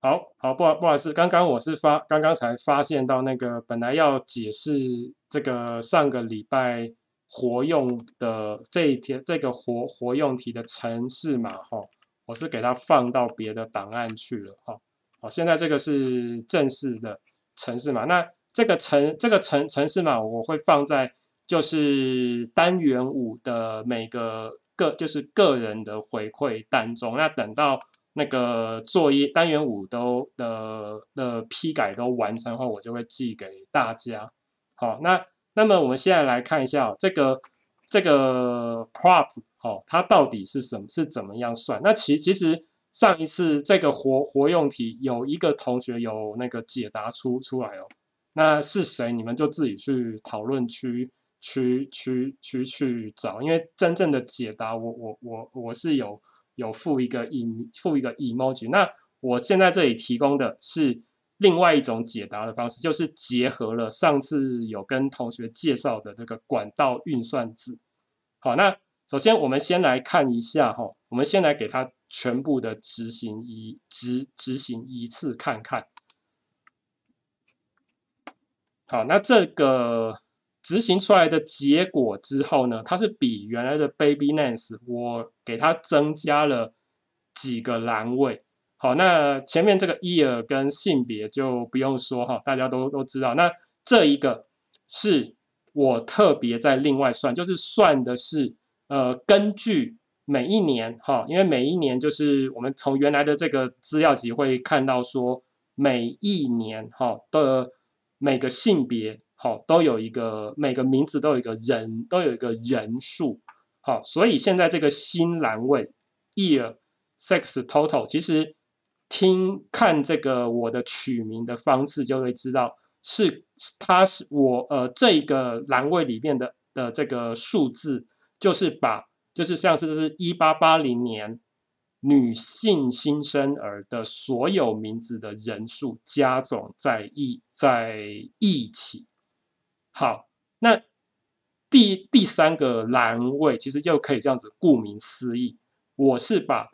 好好，不好，不好意思，刚刚我是发，刚刚才发现到那个本来要解释这个上个礼拜活用的这一天这个活活用题的城市码，哈，我是给它放到别的档案去了，哈，好，现在这个是正式的城市码，那这个城这个城城市码我会放在就是单元五的每个个就是个人的回馈当中，那等到。那个作业单元五都的的批改都完成后，我就会寄给大家。好，那那么我们现在来看一下这个这个 prop，哦，它到底是什么是怎么样算？那其其实上一次这个活活用题有一个同学有那个解答出出来哦，那是谁？你们就自己去讨论区去去去去找，因为真正的解答我我我我是有。有附一个以附一个 emoji，那我现在这里提供的是另外一种解答的方式，就是结合了上次有跟同学介绍的这个管道运算子。好，那首先我们先来看一下哈，我们先来给它全部的执行一执执行一次看看。好，那这个。执行出来的结果之后呢，它是比原来的 Baby n a n c e 我给它增加了几个栏位。好，那前面这个 year 跟性别就不用说哈，大家都都知道。那这一个是我特别在另外算，就是算的是呃，根据每一年哈，因为每一年就是我们从原来的这个资料集会看到说每一年哈的每个性别。好，都有一个每个名字都有一个人，都有一个人数。好，所以现在这个新栏位，year, sex, total，其实听看这个我的取名的方式就会知道，是它是我呃这一个栏位里面的的这个数字，就是把就是像是是1880年女性新生儿的所有名字的人数加总在一在一起。好，那第第三个栏位其实就可以这样子，顾名思义，我是把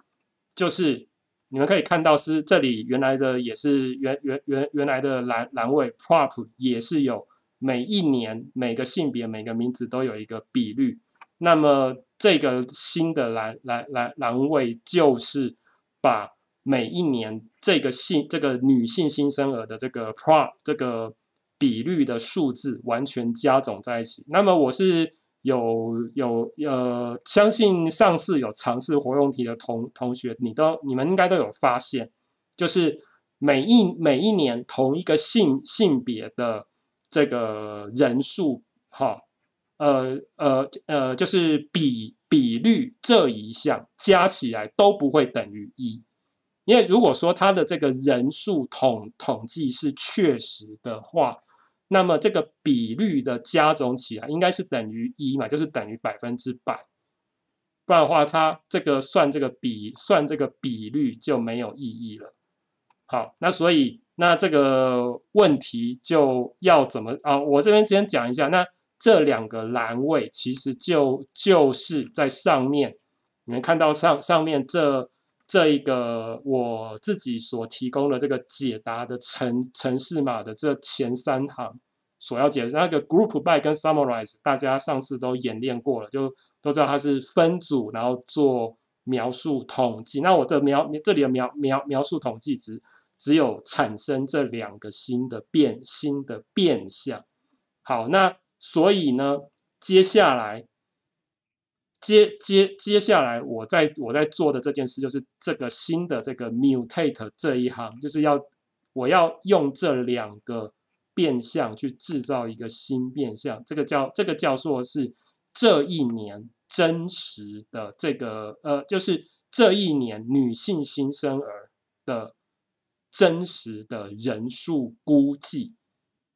就是你们可以看到是这里原来的也是原原原原来的栏栏位 prop 也是有每一年每个性别每个名字都有一个比率，那么这个新的栏栏栏栏位就是把每一年这个性这个女性新生儿的这个 prop 这个。比率的数字完全加总在一起，那么我是有有呃相信上次有尝试活用题的同同学，你都你们应该都有发现，就是每一每一年同一个性性别的这个人数哈，呃呃呃，就是比比率这一项加起来都不会等于一，因为如果说他的这个人数统统计是确实的话。那么这个比率的加总起来应该是等于一嘛，就是等于百分之百，不然的话，它这个算这个比算这个比率就没有意义了。好，那所以那这个问题就要怎么啊？我这边先讲一下，那这两个栏位其实就就是在上面，你们看到上上面这。这一个我自己所提供的这个解答的程程式码的这前三行所要解释那个 group by 跟 summarize，大家上次都演练过了，就都知道它是分组然后做描述统计。那我这描这里的描描描述统计值只有产生这两个新的变新的变相。好，那所以呢，接下来。接接接下来，我在我在做的这件事，就是这个新的这个 mutate 这一行，就是要我要用这两个变相去制造一个新变相，这个叫这个叫做是这一年真实的这个呃，就是这一年女性新生儿的真实的人数估计。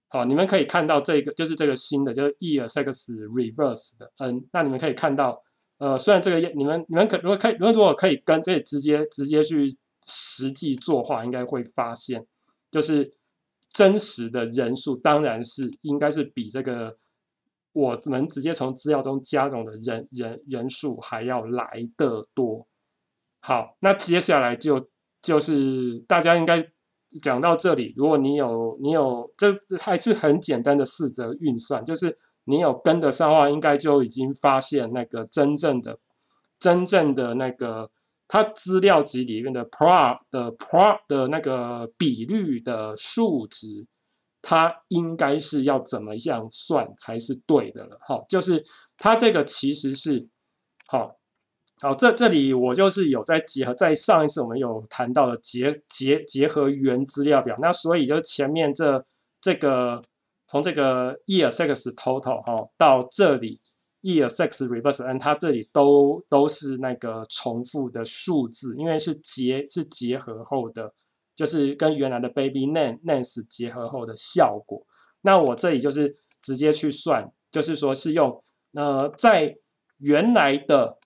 好，你们可以看到这个就是这个新的就是 ear sex reverse 的 n，那你们可以看到。呃，虽然这个，你们你们可如果可以，如果如果可以跟这里直接直接去实际做画，应该会发现，就是真实的人数当然是应该是比这个我们直接从资料中加总的人人人数还要来的多。好，那接下来就就是大家应该讲到这里。如果你有你有这还是很简单的四则运算，就是。你有跟的上话，应该就已经发现那个真正的、真正的那个它资料集里面的 pro 的 pro 的那个比率的数值，它应该是要怎么样算才是对的了。好，就是它这个其实是，好，好，这这里我就是有在结合，在上一次我们有谈到的结结结合原资料表，那所以就前面这这个。从这个 year sex total 哈到这里 year sex reverse n，它这里都都是那个重复的数字，因为是结是结合后的，就是跟原来的 baby name names 结合后的效果。那我这里就是直接去算，就是说是用呃在原来的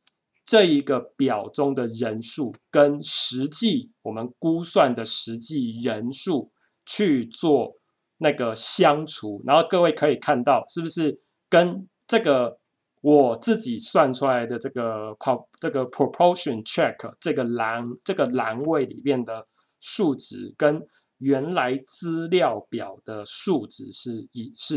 这一个表中的人数跟实际我们估算的实际人数去做。那个相除，然后各位可以看到，是不是跟这个我自己算出来的这个 pro 这个 proportion check 这个栏这个栏位里面的数值跟原来资料表的数值是一是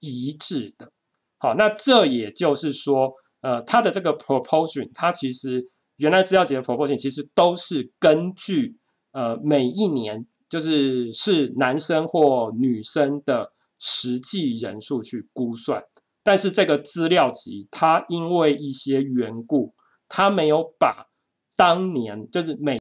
一致的。好，那这也就是说，呃，它的这个 proportion，它其实原来资料集的 proportion 其实都是根据呃每一年。就是是男生或女生的实际人数去估算，但是这个资料集它因为一些缘故，它没有把当年就是每。